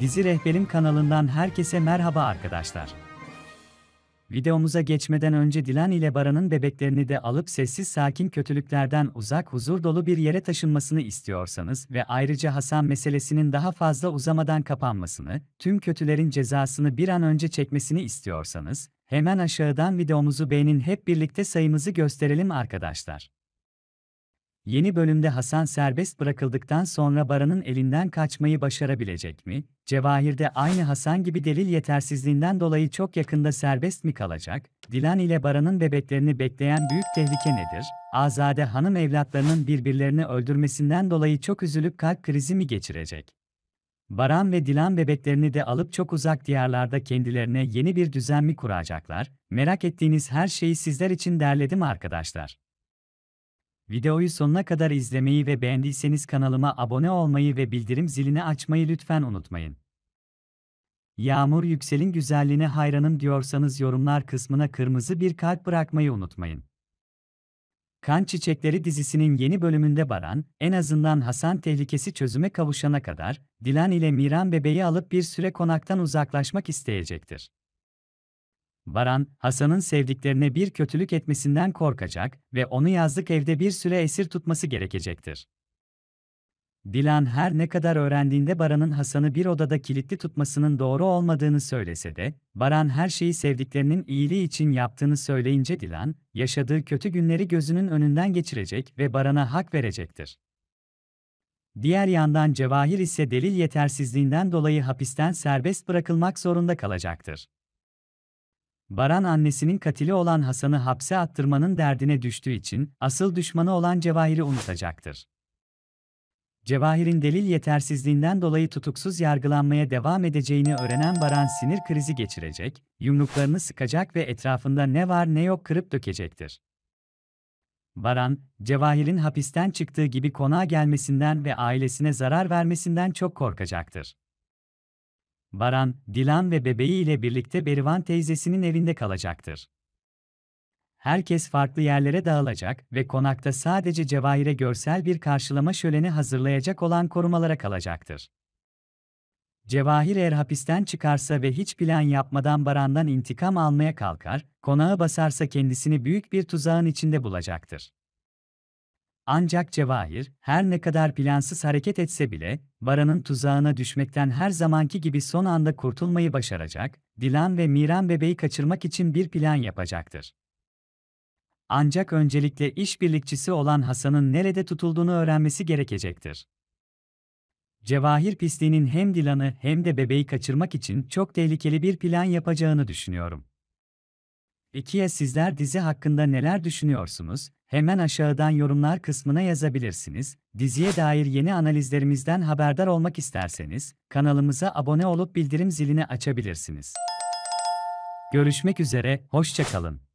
Dizi Rehberim kanalından herkese merhaba arkadaşlar. Videomuza geçmeden önce Dilan ile Baran'ın bebeklerini de alıp sessiz sakin kötülüklerden uzak huzur dolu bir yere taşınmasını istiyorsanız ve ayrıca Hasan meselesinin daha fazla uzamadan kapanmasını, tüm kötülerin cezasını bir an önce çekmesini istiyorsanız, hemen aşağıdan videomuzu beğenin hep birlikte sayımızı gösterelim arkadaşlar. Yeni bölümde Hasan serbest bırakıldıktan sonra Baran'ın elinden kaçmayı başarabilecek mi? Cevahir de aynı Hasan gibi delil yetersizliğinden dolayı çok yakında serbest mi kalacak? Dilan ile Baran'ın bebeklerini bekleyen büyük tehlike nedir? Azade hanım evlatlarının birbirlerini öldürmesinden dolayı çok üzülüp kalp krizi mi geçirecek? Baran ve Dilan bebeklerini de alıp çok uzak diyarlarda kendilerine yeni bir düzen mi kuracaklar? Merak ettiğiniz her şeyi sizler için derledim arkadaşlar. Videoyu sonuna kadar izlemeyi ve beğendiyseniz kanalıma abone olmayı ve bildirim zilini açmayı lütfen unutmayın. Yağmur Yüksel'in güzelliğine hayranım diyorsanız yorumlar kısmına kırmızı bir kalp bırakmayı unutmayın. Kan Çiçekleri dizisinin yeni bölümünde Baran, en azından Hasan tehlikesi çözüme kavuşana kadar, Dilan ile Miran bebeği alıp bir süre konaktan uzaklaşmak isteyecektir. Baran, Hasan'ın sevdiklerine bir kötülük etmesinden korkacak ve onu yazlık evde bir süre esir tutması gerekecektir. Dilan her ne kadar öğrendiğinde Baran'ın Hasan'ı bir odada kilitli tutmasının doğru olmadığını söylese de, Baran her şeyi sevdiklerinin iyiliği için yaptığını söyleyince Dilan, yaşadığı kötü günleri gözünün önünden geçirecek ve Baran'a hak verecektir. Diğer yandan Cevahir ise delil yetersizliğinden dolayı hapisten serbest bırakılmak zorunda kalacaktır. Baran annesinin katili olan Hasan'ı hapse attırmanın derdine düştüğü için asıl düşmanı olan Cevahir'i unutacaktır. Cevahir'in delil yetersizliğinden dolayı tutuksuz yargılanmaya devam edeceğini öğrenen Baran sinir krizi geçirecek, yumruklarını sıkacak ve etrafında ne var ne yok kırıp dökecektir. Baran, Cevahir'in hapisten çıktığı gibi konağa gelmesinden ve ailesine zarar vermesinden çok korkacaktır. Baran, Dilan ve bebeğiyle birlikte Berivan teyzesinin evinde kalacaktır. Herkes farklı yerlere dağılacak ve konakta sadece Cevahir'e görsel bir karşılama şöleni hazırlayacak olan korumalara kalacaktır. Cevahir eğer hapisten çıkarsa ve hiç plan yapmadan Baran'dan intikam almaya kalkar, konağı basarsa kendisini büyük bir tuzağın içinde bulacaktır. Ancak Cevahir, her ne kadar plansız hareket etse bile, Baran'ın tuzağına düşmekten her zamanki gibi son anda kurtulmayı başaracak, Dilan ve Miran bebeği kaçırmak için bir plan yapacaktır. Ancak öncelikle işbirlikçisi olan Hasan'ın nerede tutulduğunu öğrenmesi gerekecektir. Cevahir pisliğinin hem Dilan'ı hem de bebeği kaçırmak için çok tehlikeli bir plan yapacağını düşünüyorum. İkiye sizler dizi hakkında neler düşünüyorsunuz? Hemen aşağıdan yorumlar kısmına yazabilirsiniz. Diziye dair yeni analizlerimizden haberdar olmak isterseniz kanalımıza abone olup bildirim zilini açabilirsiniz. Görüşmek üzere, hoşçakalın.